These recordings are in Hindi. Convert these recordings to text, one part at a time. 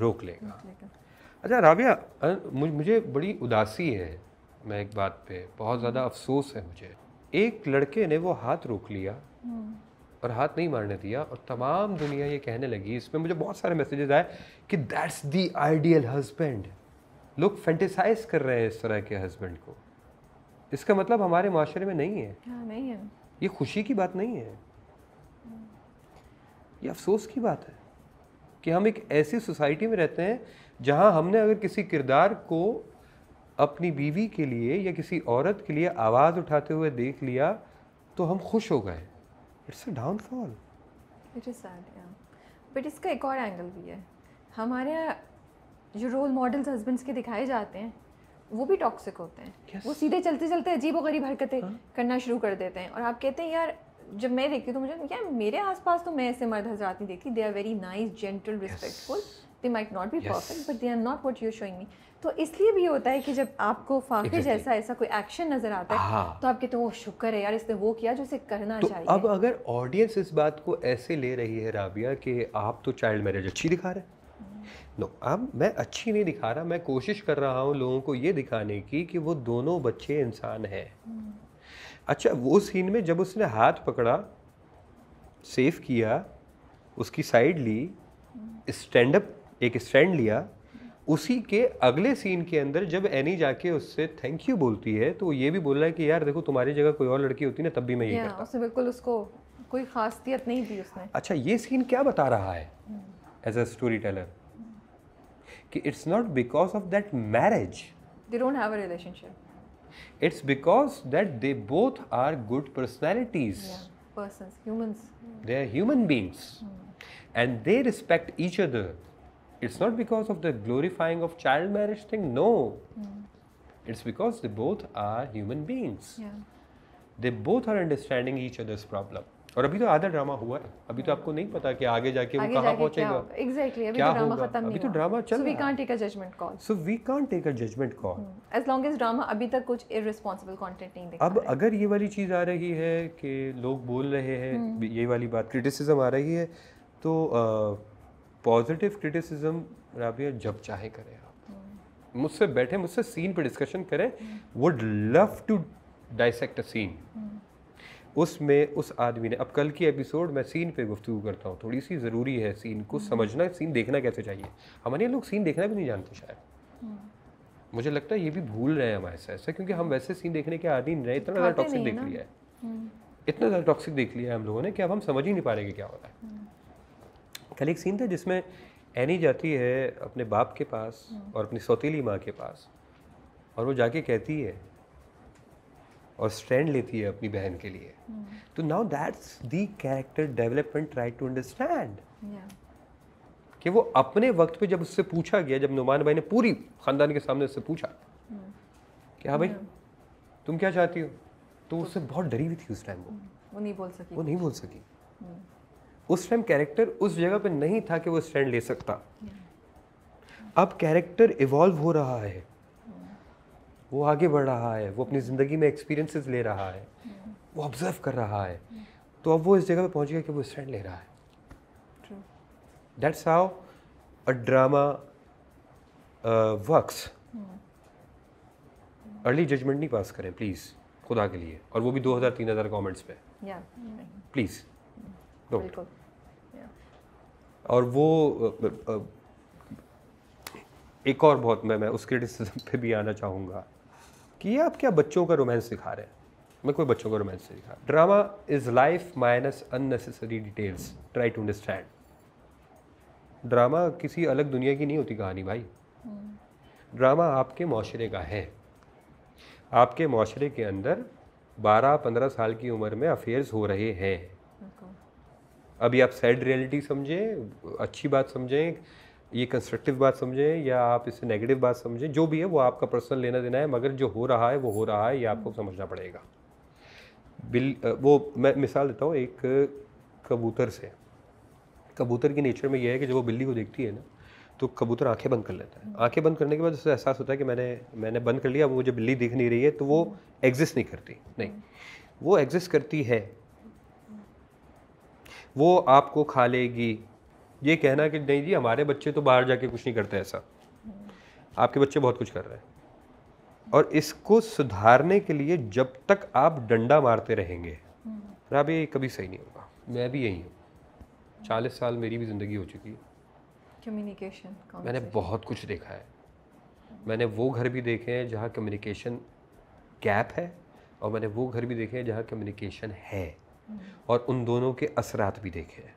रोक लेगा, अच्छा राबिया मुझे बड़ी उदासी है मैं एक बात पे बहुत ज़्यादा हम्म। अफसोस है मुझे एक लड़के ने वो हाथ रोक लिया हम्म। और हाथ नहीं मारने दिया और तमाम दुनिया ये कहने लगी इसमें मुझे बहुत सारे मैसेजेस आए कि दैट्स द आइडियल हस्बैंड लोग फैंटिसाइज कर रहे हैं इस तरह के हस्बैंड को इसका मतलब हमारे माशरे में नहीं है हाँ, नहीं है ये खुशी की बात नहीं है हम्म। ये अफसोस की बात है कि हम एक ऐसी सोसाइटी में रहते हैं जहाँ हमने अगर किसी किरदार को अपनी बीवी के लिए या किसी औरत के लिए आवाज़ उठाते हुए देख लिया तो हम खुश हो गए it's a downfall it is sad but इसका एक और एंगल भी है हमारे जो रोल मॉडल्स हस्बैंड्स के दिखाए जाते हैं वो भी टॉक्सिक होते हैं yes. वो सीधे चलते चलते अजीब व गरीब हरकतें हाँ? करना शुरू कर देते हैं और आप कहते हैं यार जब मैं देखती हूँ तो मुझे यार मेरे आसपास तो मैं ऐसे मर्द हजरात नहीं देखती they are very nice gentle respectful they might not be perfect but they are not what you're showing me तो इसलिए भी होता है कि जब आपको फाके exactly. जैसा ऐसा कोई एक्शन नजर आता है हाँ. तो आप कहते हो शुक्र है यार इसने वो किया जो इसे करना तो चाहिए अब अगर ऑडियंस इस बात को ऐसे ले रही है राबिया कि आप तो चाइल्ड मैरिज अच्छी दिखा रहे हैं नो अब मैं अच्छी नहीं दिखा रहा मैं कोशिश कर रहा हूँ लोगों को ये दिखाने की कि वो दोनों बच्चे इंसान हैं हम्म। अच्छा वो सीन में जब उसने हाथ पकड़ा सेफ किया उसकी साइड ली स्टैंड अप एक स्टैंड लिया उसी के अगले सीन के अंदर जब एनी जाके उससे थैंक यू बोलती है तो ये भी बोल रहा है कि यार देखो तुम्हारी जगह कोई और लड़की होती ना तब भी मैं ये करता उसने बिल्कुल उसको कोई खासियत नहीं दी उसने अच्छा ये सीन क्या बता रहा है एज अ स्टोरी टेलर कि it's not because of that marriage they don't have a relationship It's because that they both are good personalities. Yeah. Persons, humans. They're human beings. Mm. And they respect each other. It's not because of the glorifying of child marriage thing, no. Mm. It's because they both are human beings. Yeah. They both are understanding each other's problem. और अभी तो आधा ड्रामा हुआ है अभी तो आपको नहीं पता कि आगे जाके वो कहाँ पहुंचेगा एग्जैक्टली अभी तो ड्रामा खत्म नहीं तो ड्रामा चल so we can't take a judgment call so we can't take a judgment call as long as drama अभी तक कुछ इररिस्पांसिबल कंटेंट नहीं दिखा अब अगर ये वाली चीज़ आ रही है कि लोग बोल रहे हैं hmm. ये वाली बात क्रिटिसिज्म आ रही है तो पॉजिटिव क्रिटिसिज्म राबिया जब चाहे करें आप hmm. मुझसे बैठे मुझसे सीन पे डिस्कशन करें would love to dissect a scene उसमें उस आदमी ने अब कल की एपिसोड मैं सीन पे गुफ्तु करता हूँ थोड़ी सी ज़रूरी है सीन को हम्म। समझना सीन देखना कैसे चाहिए हमारे लोग सीन देखना भी नहीं जानते शायद हम्म। मुझे लगता है ये भी भूल रहे हैं हमारे साथ ऐसा क्योंकि हम वैसे सीन देखने के आदि नहीं रहे इतना तो ज़्यादा टॉक्सिक देख लिया है हम्म। इतना ज़्यादा टॉक्सिक देख लिया है हम लोगों ने कि अब हम समझ ही नहीं पा रहे कि क्या हो रहा है कल एक सीन था जिसमें एनी जाती है अपने बाप के पास और अपनी सौतीली माँ के पास और वो जाके कहती है और स्टैंड लेती है अपनी बहन के लिए हम्म। तो now that's the character development try to understand कि वो अपने वक्त पे जब उससे पूछा गया जब नुमान भाई ने पूरी खानदान के सामने उससे पूछा हम्म। कि हाँ भाई तुम क्या चाहती हो तो, तो उससे बहुत डरी हुई थी उस टाइम वो हम्म। वो नहीं बोल सकी वो नहीं बोल सकी उस टाइम कैरेक्टर उस जगह पे नहीं था कि वो स्टैंड ले सकता अब कैरेक्टर इवॉल्व हो रहा है वो आगे बढ़ रहा है वो अपनी ज़िंदगी में एक्सपीरियंसेस ले रहा है वो ऑब्जर्व कर रहा है तो अब वो इस जगह पे पहुँच गया कि वो स्टैंड ले रहा है that's how a drama works early judgment नहीं पास करें प्लीज़ खुदा के लिए और वो भी दो हज़ार तीन हज़ार कॉमेंट्स पे प्लीज़ और वो uh, uh, uh, एक और बहुत मैं मैं उस क्रिटिसिज्म पे भी आना चाहूँगा कि ये आप क्या बच्चों का रोमांस दिखा रहे हैं मैं कोई बच्चों का रोमांस नहीं दिखा drama is life minus unnecessary details try to understand drama किसी अलग दुनिया की नहीं होती कहानी भाई ड्रामा आपके माशरे का है आपके माशरे के अंदर 12-15 साल की उम्र में अफेयर्स हो रहे हैं अभी आप सैड रियलिटी समझें अच्छी बात समझें ये कंस्ट्रक्टिव बात समझें या आप इसे नेगेटिव बात समझें जो भी है वो आपका पर्सनल लेना देना है मगर जो हो रहा है वो हो रहा है ये आपको समझना पड़ेगा बिल वो मैं मिसाल देता हूँ एक कबूतर से कबूतर की नेचर में यह है कि जब वो बिल्ली को देखती है ना तो कबूतर आंखें बंद कर लेता है आंखें बंद करने के बाद उसे एहसास होता है कि मैंने मैंने बंद कर लिया अब मुझे बिल्ली दिख नहीं रही है तो वो एग्जिस्ट नहीं करती नहीं वो एग्जिस्ट करती है वो आपको खा लेगी ये कहना कि नहीं जी हमारे बच्चे तो बाहर जाके कुछ नहीं करते ऐसा आपके बच्चे बहुत कुछ कर रहे हैं और इसको सुधारने के लिए जब तक आप डंडा मारते रहेंगे आप ये कभी सही नहीं होगा मैं भी यही हूँ चालीस साल मेरी भी ज़िंदगी हो चुकी है कम्युनिकेशन मैंने बहुत कुछ देखा है मैंने वो घर भी देखे हैं जहाँ कम्युनिकेशन गैप है और मैंने वो घर भी देखे हैं जहाँ कम्युनिकेशन है और उन दोनों के असरात भी देखे हैं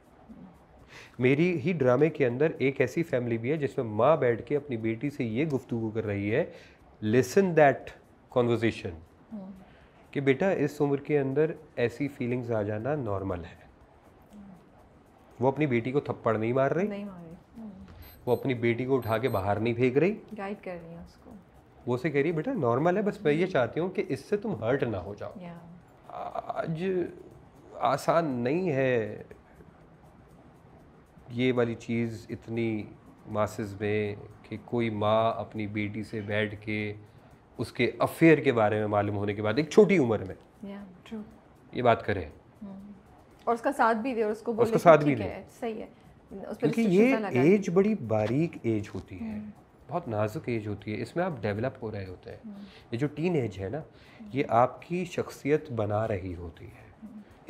मेरी ही ड्रामे के अंदर एक ऐसी फैमिली भी है जिसमें माँ बैठ के अपनी बेटी से ये गुफ्तु कर रही है लिसन दैट कॉन्वर्जेशन कि बेटा इस उम्र के अंदर ऐसी फीलिंग्स आ जाना नॉर्मल है वो अपनी बेटी को थप्पड़ नहीं मार रही नहीं मार रही वो अपनी बेटी को उठा के बाहर नहीं फेंक रही गाइड कर रही है उसको वो से कह रही है बेटा नॉर्मल है बस मैं ये चाहती हूँ कि इससे तुम हर्ट ना हो जाओ आज आसान नहीं है ये वाली चीज़ इतनी मासेस में कि कोई माँ अपनी बेटी से बैठ के उसके अफेयर के बारे में मालूम होने के बाद एक छोटी उम्र में yeah, ये बात करें hmm. और उसका साथ भी दे और उसको बोले उसका साथ भी दे सही है तो क्योंकि ये एज बड़ी बारीक एज होती है hmm. बहुत नाजुक एज होती है इसमें आप डेवलप हो रहे होते हैं hmm. ये जो टीन एज है ना ये आपकी शख्सियत बना रही होती है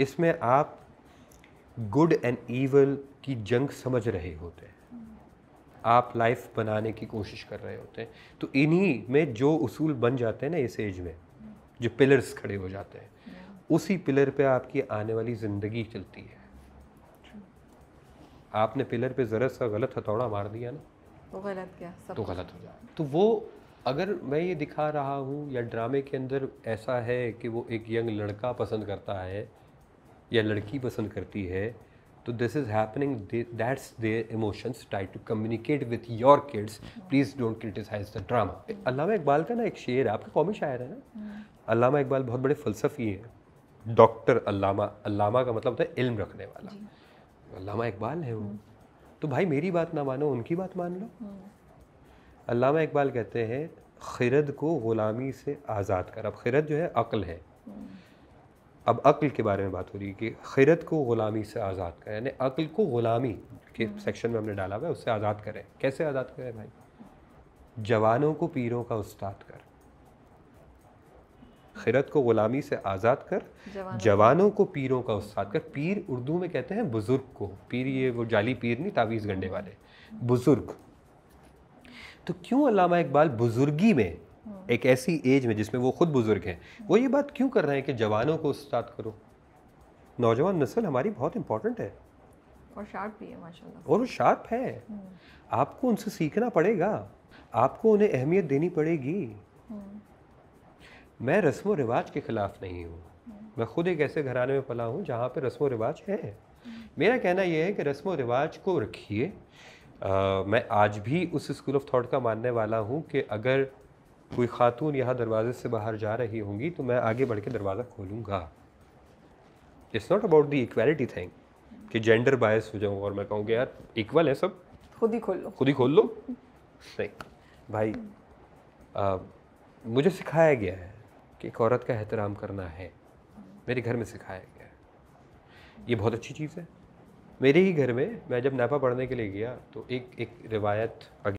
इसमें आप गुड एंड ईवल की जंग समझ रहे होते हैं आप लाइफ बनाने की कोशिश कर रहे होते हैं तो इन्हीं में जो उसूल बन जाते हैं ना इस एज में जो पिलर्स खड़े हो जाते हैं उसी पिलर पे आपकी आने वाली ज़िंदगी चलती है आपने पिलर पे ज़रा सा गलत हथौड़ा मार दिया ना तो गलत क्या सब तो गलत हो जाए तो वो अगर मैं ये दिखा रहा हूँ या ड्रामे के अंदर ऐसा है कि वो एक यंग लड़का पसंद करता है या लड़की पसंद करती है तो this is happening that's their emotions try to communicate with your kids please don't criticize the drama Allama Iqbal का ना एक शेर है आपका कॉमी शायर है ना हम्म। अलामा इकबाल बहुत बड़े फलसफी हैं डॉक्टर अलामा अलामा का मतलब होता है इल्म रखने वाला अलामा इकबाल है वो हम्म। तो भाई मेरी बात ना मानो उनकी बात मान लो हम्म। अलामा इकबाल कहते हैं खिरद को ग़ुलामी से आज़ाद कर अब खिरद जो है अक्ल है अब अक्ल के बारे में बात हो रही है कि खिरत को ग़ुलामी से आज़ाद करें यानी अक्ल को ग़ुलामी के सेक्शन हम्म। में हमने डाला हुआ है उससे आज़ाद करें कैसे आज़ाद करें भाई जवानों को पीरों का उस्ताद कर खिरत को ग़ुलामी से आज़ाद कर जवानों, जवानों को पीरों का उस्ताद कर पीर उर्दू में कहते हैं बुज़ुर्ग को पीर ये वो जाली पीर नहीं तावीज़ गंडे वाले बुज़ुर्ग तो क्यों अलामा इकबाल बुज़ुर्गी में हाँ। एक ऐसी एज में जिसमें वो खुद बुज़ुर्ग हैं हाँ। वो ये बात क्यों कर रहे हैं कि जवानों को उस्ताद करो नौजवान नस्ल हमारी बहुत इंपॉर्टेंट है और शार्प भी है माशाल्लाह और वो शार्प है हाँ। आपको उनसे सीखना पड़ेगा आपको उन्हें अहमियत देनी पड़ेगी मैं रस्म व रिवाज के ख़िलाफ़ नहीं हूँ मैं खुद एक ऐसे घराने में पला हूँ जहाँ पर रस्म व रिवाज है मेरा कहना यह है कि रस्म व रिवाज को रखिए मैं आज भी उस स्कूल ऑफ थाट का मानने वाला हूँ कि अगर कोई खातून यहाँ दरवाज़े से बाहर जा रही होंगी तो मैं आगे बढ़ के दरवाज़ा खोलूँगा it's not about the equality thing कि जेंडर बायस हो जाऊँ और मैं कहूँ कि यार इक्वल है सब खुद ही खोल लो खुद ही खोल लो नहीं भाई आ, मुझे सिखाया गया है कि एक औरत का एहतराम करना है मेरे घर में सिखाया गया है ये बहुत अच्छी चीज़ है मेरे ही घर में मैं जब नापा पढ़ने के लिए गया तो एक एक रिवायत